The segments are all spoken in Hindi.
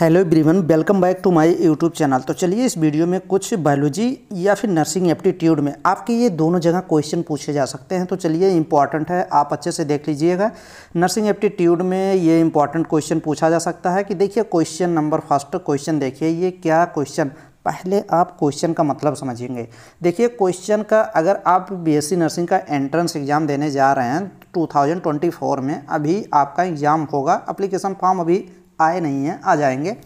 hello everyone welcome back to my YouTube channel तो चलिए इस वीडियो में कुछ बायोलॉजी या फिर नर्सिंग एप्टीट्यूड में आपके ये दोनों जगह क्वेश्चन पूछे जा सकते हैं तो चलिए इंपॉर्टेंट है आप अच्छे से देख लीजिएगा नर्सिंग एप्टीट्यूड में ये इंपॉर्टेंट क्वेश्चन पूछा जा सकता है कि देखिए क्वेश्चन नंबर फर्स्ट क्वेश्चन देखिए ये क्या क्वेश्चन पहले आप क्वेश्चन का मतलब समझेंगे देखिए क्वेश्चन का अगर आप बी नर्सिंग का एंट्रेंस एग्ज़ाम देने जा रहे हैं 2024 में अभी आपका एग्ज़ाम होगा अप्लीकेशन फॉर्म अभी आए नहीं हैं आ जाएंगे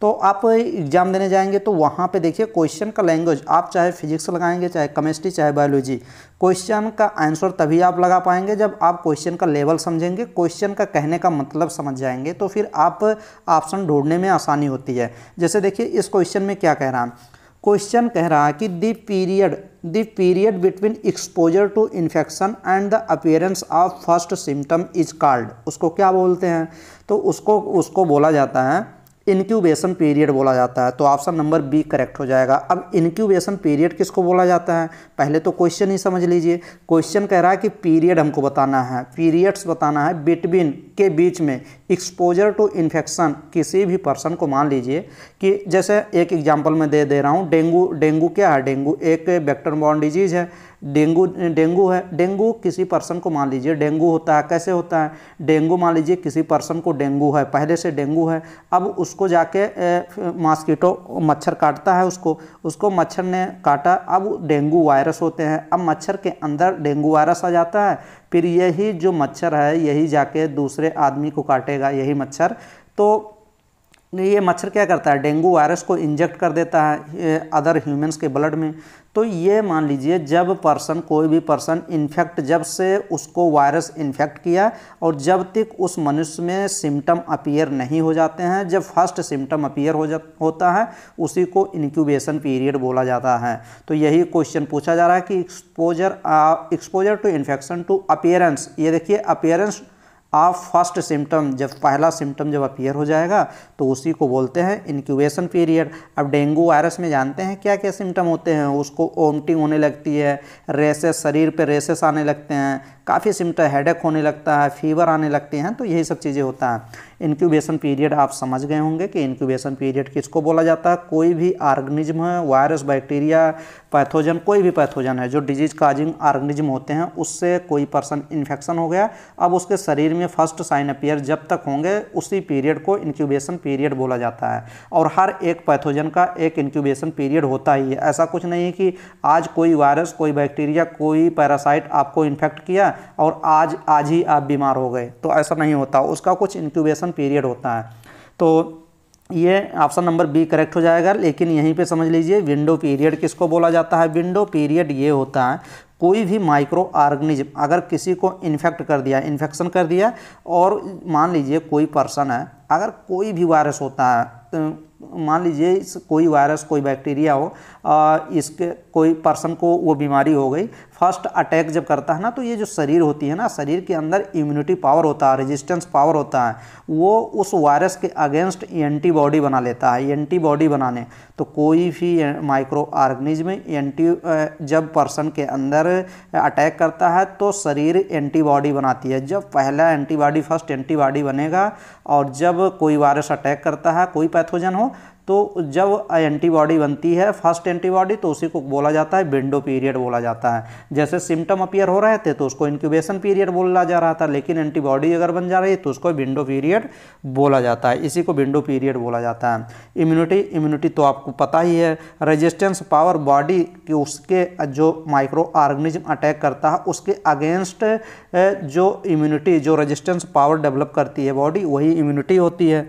तो आप एग्ज़ाम देने जाएंगे तो वहाँ पे देखिए क्वेश्चन का लैंग्वेज आप चाहे फिजिक्स लगाएंगे चाहे केमिस्ट्री चाहे बायोलॉजी क्वेश्चन का आंसर तभी आप लगा पाएंगे जब आप क्वेश्चन का लेवल समझेंगे क्वेश्चन का कहने का मतलब समझ जाएंगे तो फिर आप ऑप्शन ढूंढने में आसानी होती है जैसे देखिए इस क्वेश्चन में क्या कह रहा है क्वेश्चन कह रहा है कि the period the period between exposure to infection and the appearance of first symptom is called उसको क्या बोलते हैं तो उसको उसको बोला जाता है इनक्यूबेशन पीरियड बोला जाता है तो ऑप्शन नंबर बी करेक्ट हो जाएगा अब इनक्यूबेशन पीरियड किसको बोला जाता है पहले तो क्वेश्चन ही समझ लीजिए क्वेश्चन कह रहा है कि पीरियड हमको बताना है पीरियड्स बताना है बिटवीन के बीच में एक्सपोजर टू इन्फेक्शन किसी भी पर्सन को मान लीजिए कि जैसे एक एग्जाम्पल मैं दे दे रहा हूँ डेंगू डेंगू क्या है डेंगू एक बैक्टर बॉर्न डिजीज़ है डेंगू डेंगू है डेंगू किसी पर्सन को मान लीजिए डेंगू होता है कैसे होता है डेंगू मान लीजिए किसी पर्सन को डेंगू है पहले से डेंगू है अब उसको जाके मॉस्किटो मच्छर काटता है उसको उसको मच्छर ने काटा अब डेंगू वायरस होते हैं अब मच्छर के अंदर डेंगू वायरस आ जाता है फिर यही जो मच्छर है यही जाके दूसरे आदमी को काटेगा यही मच्छर तो ये मच्छर क्या करता है डेंगू वायरस को इंजेक्ट कर देता है अदर ह्यूमंस के ब्लड में तो ये मान लीजिए जब पर्सन कोई भी पर्सन इन्फेक्ट जब से उसको वायरस इन्फेक्ट किया और जब तक उस मनुष्य में सिम्टम अपीयर नहीं हो जाते हैं जब फर्स्ट सिम्टम अपीयर हो जा होता है उसी को इनक्यूबेशन पीरियड बोला जाता है तो यही क्वेश्चन पूछा जा रहा है कि exposure exposure to infection to appearance ये देखिए अपियरेंस आप फर्स्ट सिम्टम जब पहला सिम्टम जब अपीयर हो जाएगा तो उसी को बोलते हैं इनक्यूबेशन पीरियड अब डेंगू वायरस में जानते हैं क्या क्या सिम्टम होते हैं उसको ओमटिंग होने लगती है रेसेस शरीर पे रेसेस आने लगते हैं काफ़ी सिम्टम हेडेक होने लगता है फीवर आने लगते हैं तो यही सब चीज़ें होता है इंक्यूबेशन पीरियड आप समझ गए होंगे कि इंक्यूबेशन पीरियड किसको बोला जाता है कोई भी ऑर्गेनिज्म है वायरस बैक्टीरिया पैथोजन कोई भी पैथोजन है जो डिजीज काजिंग ऑर्गेनिज्म होते हैं उससे कोई पर्सन इन्फेक्शन हो गया अब उसके शरीर में फर्स्ट साइन अपियर जब तक होंगे उसी पीरियड को इंक्यूबेशन पीरियड बोला जाता है और हर एक पैथोजन का एक इंक्यूबेशन पीरियड होता ही है ऐसा कुछ नहीं है कि आज कोई वायरस कोई बैक्टीरिया कोई पैरासाइट आपको इन्फेक्ट किया और आज आज ही आप बीमार हो गए तो ऐसा नहीं होता उसका कुछ इंक्यूबेशन इंक्यूबेशन पीरियड होता है तो ये ऑप्शन नंबर बी करेक्ट हो जाएगा लेकिन यहीं पे समझ लीजिए विंडो पीरियड किसको बोला जाता है विंडो पीरियड ये होता है कोई भी माइक्रो ऑर्गेनिज्म अगर किसी को इन्फेक्ट कर दिया इन्फेक्शन कर दिया और मान लीजिए कोई पर्सन है अगर कोई भी वायरस होता है तो मान लीजिए कोई वायरस कोई बैक्टीरिया हो आ, इसके कोई पर्सन को वो बीमारी हो गई फर्स्ट अटैक जब करता है ना तो ये जो शरीर होती है ना शरीर के अंदर इम्यूनिटी पावर होता है रेजिस्टेंस पावर होता है वो उस वायरस के अगेंस्ट एंटीबॉडी बना लेता है एंटीबॉडी बनाने तो कोई भी माइक्रो ऑर्गेनिज्म एंटी जब पर्सन के अंदर अटैक करता है तो शरीर एंटीबॉडी बनाती है जब पहला एंटीबॉडी फर्स्ट एंटीबॉडी बनेगा और जब कोई वायरस अटैक करता है कोई पैथोजन हो तो जब एंटीबॉडी बनती है फर्स्ट एंटीबॉडी तो उसी को बोला जाता है विंडो पीरियड बोला जाता है जैसे सिम्टम अपियर हो रहे थे तो उसको इंक्यूबेशन पीरियड बोला जा रहा था लेकिन एंटीबॉडी अगर बन जा रही है तो उसको विंडो पीरियड बोला जाता है इसी को विंडो पीरियड बोला जाता है इम्यूनिटी इम्यूनिटी तो आपको पता ही है रेजिस्टेंस पावर बॉडी के उसके जो माइक्रो ऑर्गेनिज्म अटैक करता है उसके अगेंस्ट जो इम्यूनिटी जो रेजिस्टेंस पावर डेवलप करती है बॉडी वही इम्यूनिटी होती है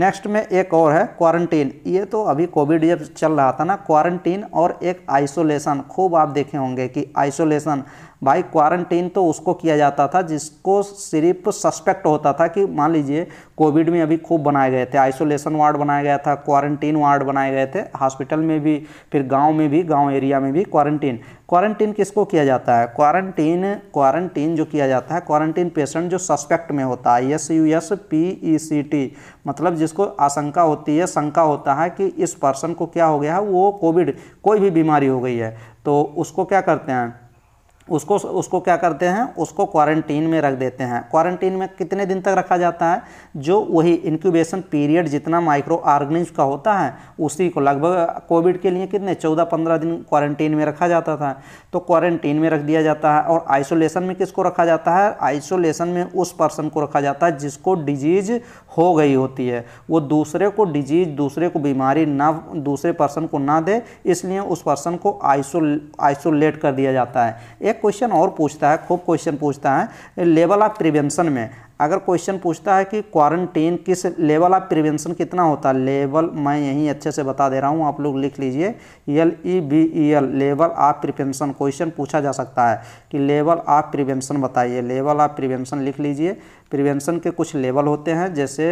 नेक्स्ट में एक और है क्वारंटीन ये तो अभी कोविड जब चल रहा था ना क्वारंटीन और एक आइसोलेशन खूब आप देखे होंगे कि आइसोलेशन भाई क्वारंटीन तो उसको किया जाता था जिसको सिर्फ सस्पेक्ट होता था कि मान लीजिए कोविड में अभी खूब बनाए गए थे आइसोलेशन वार्ड बनाया गया था क्वारंटीन वार्ड बनाए गए थे हॉस्पिटल में भी फिर गांव में भी गांव एरिया में भी क्वारंटीन क्वारंटीन किसको किया जाता है क्वारंटीन क्वारंटीन जो किया जाता है क्वारंटीन पेशेंट जो सस्पेक्ट में होता है S U S P E C T मतलब जिसको आशंका होती है शंका होता है कि इस पर्सन को क्या हो गया है वो कोविड कोई भी बीमारी हो गई है तो उसको क्या करते हैं उसको उसको क्या करते हैं उसको क्वारंटीन में रख देते हैं क्वारंटीन में कितने दिन तक रखा जाता है जो वही इंक्यूबेशन पीरियड जितना माइक्रो ऑर्गेनिज का होता है उसी को लगभग कोविड के लिए कितने चौदह पंद्रह दिन क्वारंटीन में रखा जाता था तो क्वारंटीन में रख दिया जाता है और आइसोलेशन में किसको रखा जाता है आइसोलेशन में उस पर्सन को रखा जाता है जिसको डिजीज़ हो गई होती है वो दूसरे को डिजीज दूसरे को बीमारी ना दूसरे पर्सन को ना दे इसलिए उस पर्सन को आइसोल आइसोलेट कर दिया जाता है एक क्वेश्चन और पूछता है खूब क्वेश्चन पूछता है लेवल ऑफ प्रिवेंशन में अगर क्वेश्चन पूछता है कि क्वारंटीन किस लेवल ऑफ प्रिवेंशन कितना होता है लेवल मैं यहीं अच्छे से बता दे रहा हूँ आप लोग लिख लीजिए L E B E L level of prevention question पूछा जा सकता है कि लेवल ऑफ प्रिवेंशन बताइए लेवल ऑफ प्रिवेंशन लिख लीजिए प्रिवेंशन के कुछ लेवल होते हैं जैसे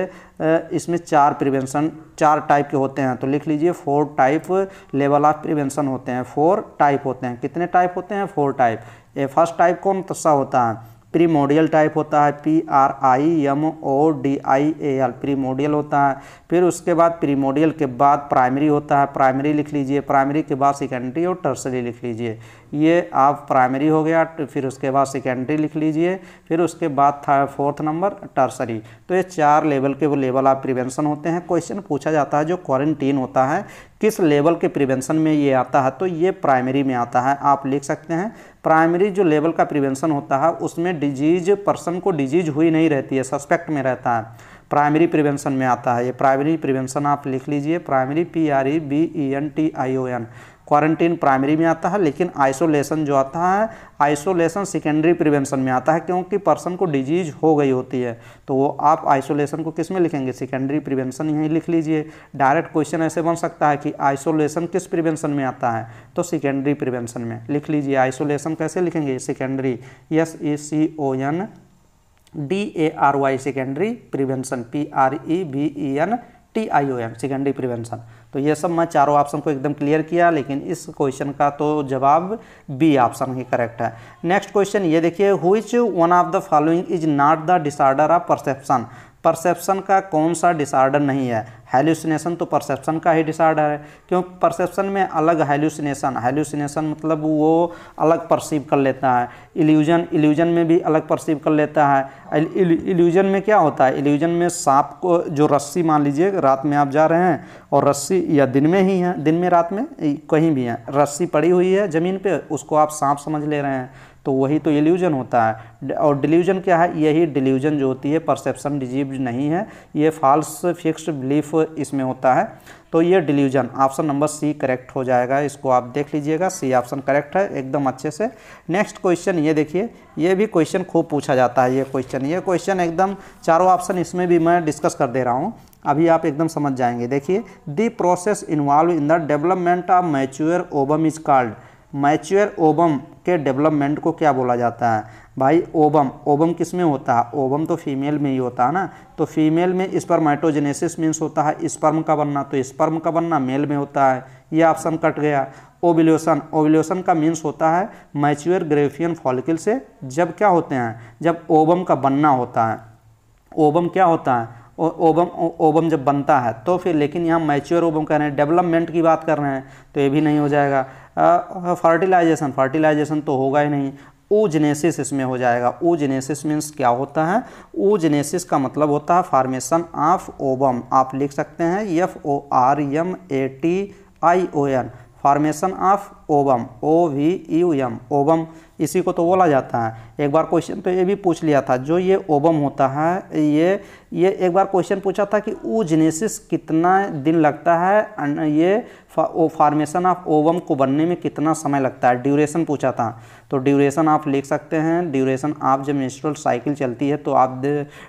इसमें चार प्रिवेंशन चार टाइप के होते हैं तो लिख लीजिए four type level of prevention होते हैं फोर टाइप होते हैं कितने टाइप होते हैं फोर टाइप ए फर्स्ट टाइप कौन सा होता है प्रीमोडियल टाइप होता है P R I M O D I A L primordial होता है फिर उसके बाद प्रीमोडियल के बाद प्राइमरी होता है प्राइमरी लिख लीजिए प्राइमरी के बाद सेकेंडरी और टर्सरी लिख लीजिए ये आप प्राइमरी हो गया फिर उसके बाद सेकेंडरी लिख लीजिए फिर उसके बाद फोर्थ नंबर टर्सरी तो ये चार लेवल के वो लेवल आप प्रिवेंशन होते हैं क्वेश्चन पूछा जाता है जो क्वारंटीन होता है किस लेवल के प्रिवेंशन में ये आता है तो ये प्राइमरी में आता है आप लिख सकते हैं प्राइमरी जो लेवल का प्रिवेंशन होता है उसमें डिजीज पर्सन को डिजीज हुई नहीं रहती है सस्पेक्ट में रहता है प्राइमरी प्रिवेंशन में आता है ये प्राइमरी प्रिवेंशन आप लिख लीजिए primary P R E B E N T I O N quarantine primary में आता है लेकिन आइसोलेशन जो आता है आइसोलेशन सेकेंडरी प्रिवेंशन में आता है क्योंकि पर्सन को डिजीज हो गई होती है तो वो आप आइसोलेशन को किस में लिखेंगे सेकेंडरी प्रिवेंशन यहीं लिख लीजिए डायरेक्ट क्वेश्चन ऐसे बन सकता है कि आइसोलेशन किस प्रिवेंशन में आता है तो सेकेंडरी प्रिवेंशन में लिख लीजिए आइसोलेशन कैसे लिखेंगे secondary S E C O N D A R Y secondary prevention P R E B E N T I O N secondary prevention तो ये सब मैं चारों ऑप्शन को एकदम क्लियर किया लेकिन इस क्वेश्चन का तो जवाब बी ऑप्शन ही करेक्ट है नेक्स्ट क्वेश्चन ये देखिए हुई one of the following is not the disorder of perception perception का कौन सा डिसऑर्डर नहीं है हेल्यूसिनेशन तो परसेप्शन का ही डिसऑर्डर है क्यों परसेप्शन में अलग हेल्यूसिनेशन हेल्यूसिनेशन मतलब वो अलग परसीव कर लेता है इल्यूजन इल्यूजन में भी अलग परसीव कर लेता है इल्यूजन में क्या होता है इल्यूजन में सांप को जो रस्सी मान लीजिए रात में आप जा रहे हैं और रस्सी या दिन में ही है दिन में रात में कहीं भी है रस्सी पड़ी हुई है ज़मीन पर उसको आप सांप समझ ले रहे हैं तो वही तो इल्यूजन होता है और डिल्यूजन क्या है यही डिल्यूजन जो होती है परसेप्शन डिजीव नहीं है ये फॉल्स फिक्स्ड बिलीफ इसमें होता है तो ये delusion option number C correct हो जाएगा इसको आप देख लीजिएगा सी ऑप्शन करेक्ट है एकदम अच्छे से नेक्स्ट क्वेश्चन ये देखिए ये भी क्वेश्चन खूब पूछा जाता है ये क्वेश्चन ये क्वेश्चन एकदम चारों ऑप्शन इसमें भी मैं डिस्कस कर दे रहा हूँ अभी आप एकदम समझ जाएंगे देखिए the process involve in the development of mature ovum is called mature ovum के डेवलपमेंट को क्या बोला जाता है भाई ओबम ओबम किस में होता है ओबम तो फीमेल में ही होता है ना तो फीमेल में स्पर्माइटोजेनेसिस मीन्स होता है स्पर्म का बनना तो स्पर्म का बनना मेल में होता है ये ऑप्शन कट गया ओविल्यूशन ओविल्यूशन का मीन्स होता है मैच्योर ग्रेफियन फॉलिकल से जब क्या होते हैं जब ओबम का बनना होता है ओबम क्या होता है ओबम ओबम जब बनता है तो फिर लेकिन यहाँ मैच्योर ओबम कह रहे हैं डेवलपमेंट की बात कर रहे हैं तो ये भी नहीं हो जाएगा फर्टिलाइजेशन फर्टिलाइजेशन तो होगा ही नहीं ओजनेसिस इसमें हो जाएगा ओजनेसिस मीन्स क्या होता है ओजनेसिस का मतलब होता है फार्मेशन ऑफ ओबम आप लिख सकते हैं F O R M A T I O N formation of ovum O V U M ovum इसी को तो बोला जाता है एक बार क्वेश्चन तो ये भी पूछ लिया था जो ये ओबम होता है ये ये एक बार क्वेश्चन पूछा था कि ऊजनेसिस कितना दिन लगता है ये फॉर्मेशन ऑफ ओवम को बनने में कितना समय लगता है ड्यूरेशन पूछा था तो ड्यूरेशन आप लिख सकते हैं ड्यूरेशन आप जब मेचुरल साइकिल चलती है तो आप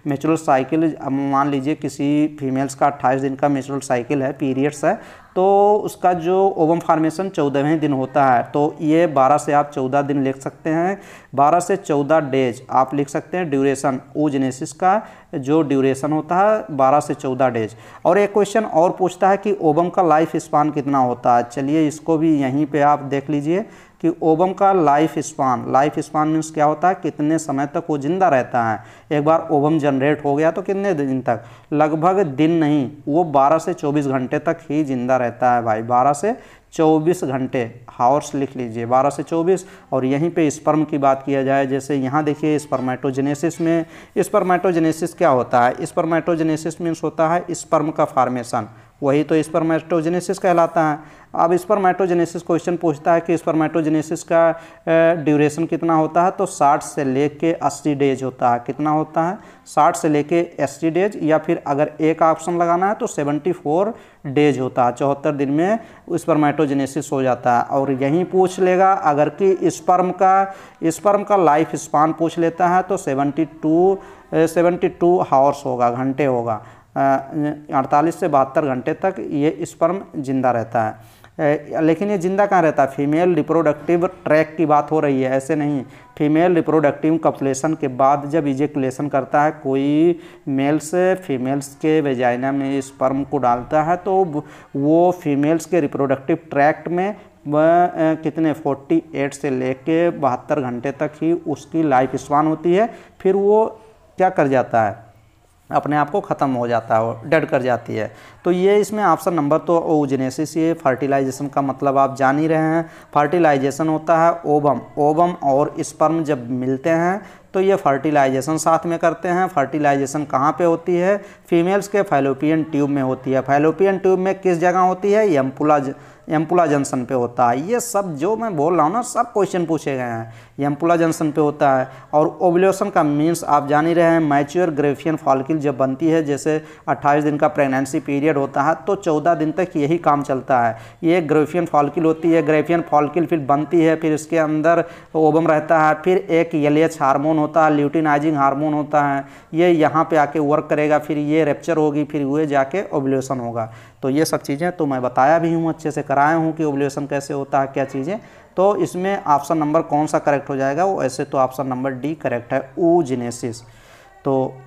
मेचुरल साइकिल मान लीजिए किसी फीमेल्स का अट्ठाईस दिन का मेचुरल साइकिल है पीरियड्स है तो उसका जो ओवम फार्मेशन चौदहवें दिन होता है तो ये बारह से आप चौदह दिन लिख सकते हैं बारह से चौदह डेज आप लिख सकते हैं ड्यूरेशन ओजेनेसिस का जो ड्यूरेशन होता है बारह से चौदह डेज और एक क्वेश्चन और पूछता है कि ओबम का लाइफ स्पान कितना होता है चलिए इसको भी यहीं पे आप देख लीजिए कि ओबम का life span life span means क्या होता है कितने समय तक वो जिंदा रहता है एक बार ओबम जनरेट हो गया तो कितने दिन तक लगभग दिन नहीं वो 12 से 24 घंटे तक ही जिंदा रहता है भाई 12 से 24 घंटे हावर्स लिख लीजिए 12 से 24 और यहीं पे स्पर्म की बात किया जाए जैसे यहाँ देखिए स्पर्मेटोजेनेसिस में स्पर्मेटोजेनेसिस क्या होता है स्पर्मेटोजेनेसिस मीन्स होता है स्पर्म का फार्मेशन वही तो स्पर्मेटोजेनेसिस कहलाता है अब स्पर्मेटोजेनेसिस क्वेश्चन पूछता है कि स्पर्मेटोजेनेसिस का ड्यूरेशन कितना होता है तो 60 से लेके 80 डेज होता है कितना होता है 60 से लेके 80 डेज या फिर अगर एक ऑप्शन लगाना है तो 74 डेज होता है चौहत्तर दिन में स्पर्मेटोजेनेसिस हो जाता है और यहीं पूछ लेगा अगर कि स्पर्म का स्पर्म का लाइफ स्पान पूछ लेता है तो seventy two seventy two hours होगा घंटे होगा अड़तालीस से बहत्तर घंटे तक ये स्पर्म जिंदा रहता है लेकिन ये जिंदा कहाँ रहता है फीमेल रिप्रोडक्टिव ट्रैक की बात हो रही है ऐसे नहीं फीमेल रिप्रोडक्टिव कपलेशन के बाद जब इजेकुलेशन करता है कोई मेल्स फीमेल्स के वेजाइना में स्पर्म को डालता है तो वो फीमेल्स के रिप्रोडक्टिव ट्रैक्ट में वह कितने 48 से लेके बहत्तर घंटे तक ही उसकी लाइफ स्पान होती है फिर वो क्या कर जाता है अपने आप को ख़त्म हो जाता है डेड कर जाती है तो ये इसमें ऑप्शन नंबर तो ओजनेसिस ये फर्टिलाइजेशन का मतलब आप जान ही रहे हैं फर्टिलाइजेशन होता है ओबम ओबम और स्पर्म जब मिलते हैं तो ये फर्टिलाइजेशन साथ में करते हैं फर्टिलाइजेशन कहाँ पे होती है फीमेल्स के फैलोपियन ट्यूब में होती है फैलोपियन ट्यूब में किस जगह होती है यम्पुला एम्पुला जंक्शन पे होता है ये सब जो मैं बोल रहा हूँ ना सब क्वेश्चन पूछे गए हैं एम्पुला जंक्शन पे होता है और ओवल्यूशन का मीन्स आप जान ही रहे हैं मैच्योर ग्रेफियन फॉलिकल जब बनती है जैसे 28 दिन का प्रेगनेंसी पीरियड होता है तो 14 दिन तक यही काम चलता है ये ग्रेफियन फॉलिकल होती है ग्रेफियन फॉलिकल फिर बनती है फिर इसके अंदर ओबम रहता है फिर एक यलेच हारमोन होता है ल्यूटिनाइजिंग हारमोन होता है ये यहाँ पर आके वर्क करेगा फिर ये रेप्चर होगी फिर हुए जाके ओवल्यूशन होगा तो ये सब चीज़ें तो मैं बताया भी हूँ अच्छे से कराया हूँ कि ओबलेशन कैसे होता है क्या चीज़ें तो इसमें ऑप्शन नंबर कौन सा करेक्ट हो जाएगा वो ऐसे तो ऑप्शन नंबर डी करेक्ट है ओजिनेसिस तो